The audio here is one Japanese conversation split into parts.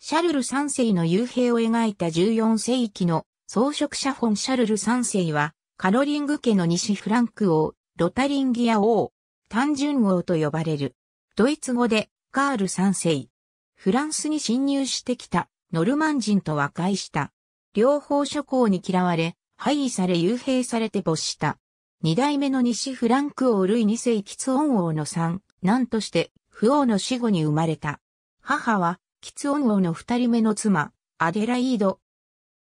シャルル三世の幽閉を描いた14世紀の装飾写本シャルル三世は、カロリング家の西フランク王、ロタリンギア王、単純王と呼ばれる。ドイツ語で、カール三世。フランスに侵入してきた、ノルマン人と和解した。両方諸侯に嫌われ、廃位され幽閉されて没した。二代目の西フランク王ルイ二世吉ン王の三、男として、不王の死後に生まれた。母は、キツオン王の二人目の妻、アデライード。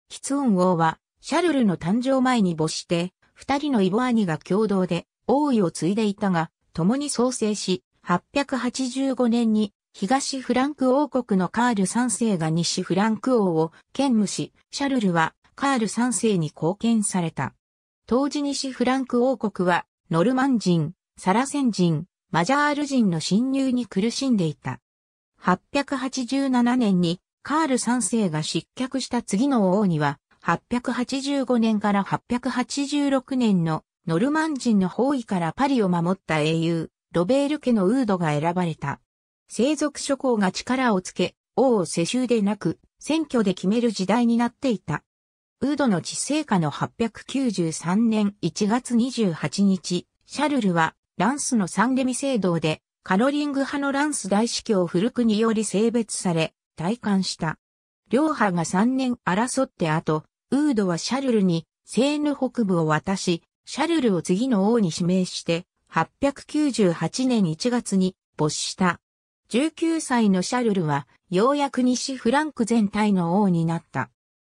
キツオン王は、シャルルの誕生前に没して、二人のイボ兄が共同で王位を継いでいたが、共に創生し、885年に東フランク王国のカール三世が西フランク王を兼務し、シャルルはカール三世に貢献された。当時西フランク王国は、ノルマン人、サラセン人、マジャール人の侵入に苦しんでいた。887年にカール3世が失脚した次の王には、885年から886年のノルマン人の包囲からパリを守った英雄、ロベール家のウードが選ばれた。生族諸侯が力をつけ、王を世襲でなく、選挙で決める時代になっていた。ウードの治世下の893年1月28日、シャルルはランスのサンレミ聖堂でカロリング派のランス大司教古くにより性別され、退官した。両派が3年争って後、ウードはシャルルにセーヌ北部を渡し、シャルルを次の王に指名して、898年1月に没した。19歳のシャルルは、ようやく西フランク全体の王になった。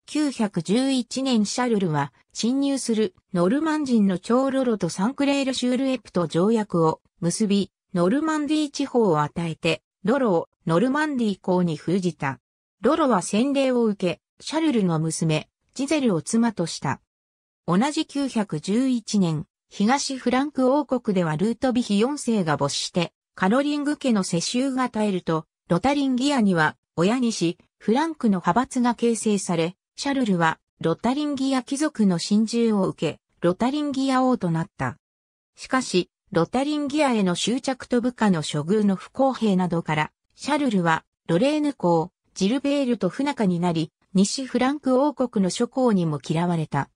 911年シャルルは、侵入するノルマン人の長ロロとサンクレール・シュールエプと条約を結び、ノルマンディー地方を与えて、ロロをノルマンディー公に封じた。ロロは洗礼を受け、シャルルの娘、ジゼルを妻とした。同じ911年、東フランク王国ではルートビヒ4世が没して、カロリング家の世襲が絶えると、ロタリンギアには、親にし、フランクの派閥が形成され、シャルルは、ロタリンギア貴族の心中を受け、ロタリンギア王となった。しかし、ロタリンギアへの執着と部下の処遇の不公平などから、シャルルはロレーヌ公、ジルベールと不仲になり、西フランク王国の諸公にも嫌われた。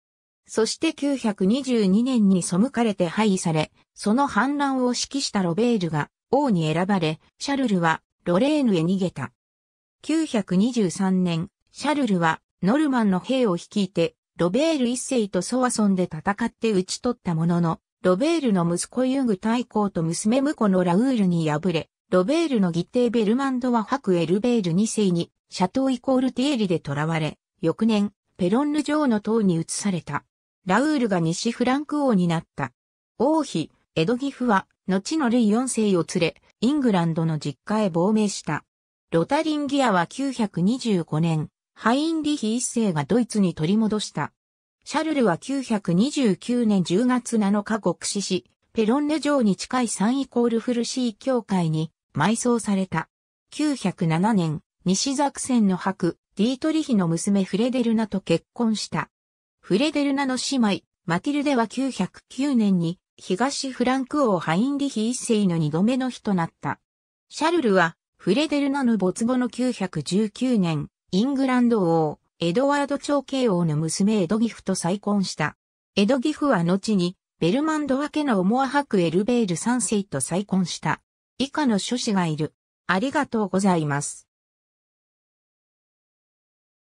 そして922年に背かれて廃位され、その反乱を指揮したロベールが王に選ばれ、シャルルはロレーヌへ逃げた。923年、シャルルはノルマンの兵を率いて、ロベール一世とソワソンで戦って討ち取ったものの、ロベールの息子ユング大公と娘婿のラウールに敗れ、ロベールの義弟ベルマンドは白エルベール2世に、シャトーイコールティエリで囚われ、翌年、ペロンヌ城の塔に移された。ラウールが西フランク王になった。王妃、エドギフは、後のルイ4世を連れ、イングランドの実家へ亡命した。ロタリンギアは925年、ハインリヒ1世がドイツに取り戻した。シャルルは929年10月7日獄死し、ペロンネ城に近いサンイコールフルシー教会に埋葬された。907年、西ザクセンの伯、ディートリヒの娘フレデルナと結婚した。フレデルナの姉妹、マティルデは909年に東フランク王ハインリヒ一世の二度目の日となった。シャルルはフレデルナの没後の919年、イングランド王、エドワード長慶王の娘エドギフと再婚した。エドギフは後に、ベルマンドワ家の思アハクエルベール3世と再婚した。以下の諸子がいる。ありがとうございます。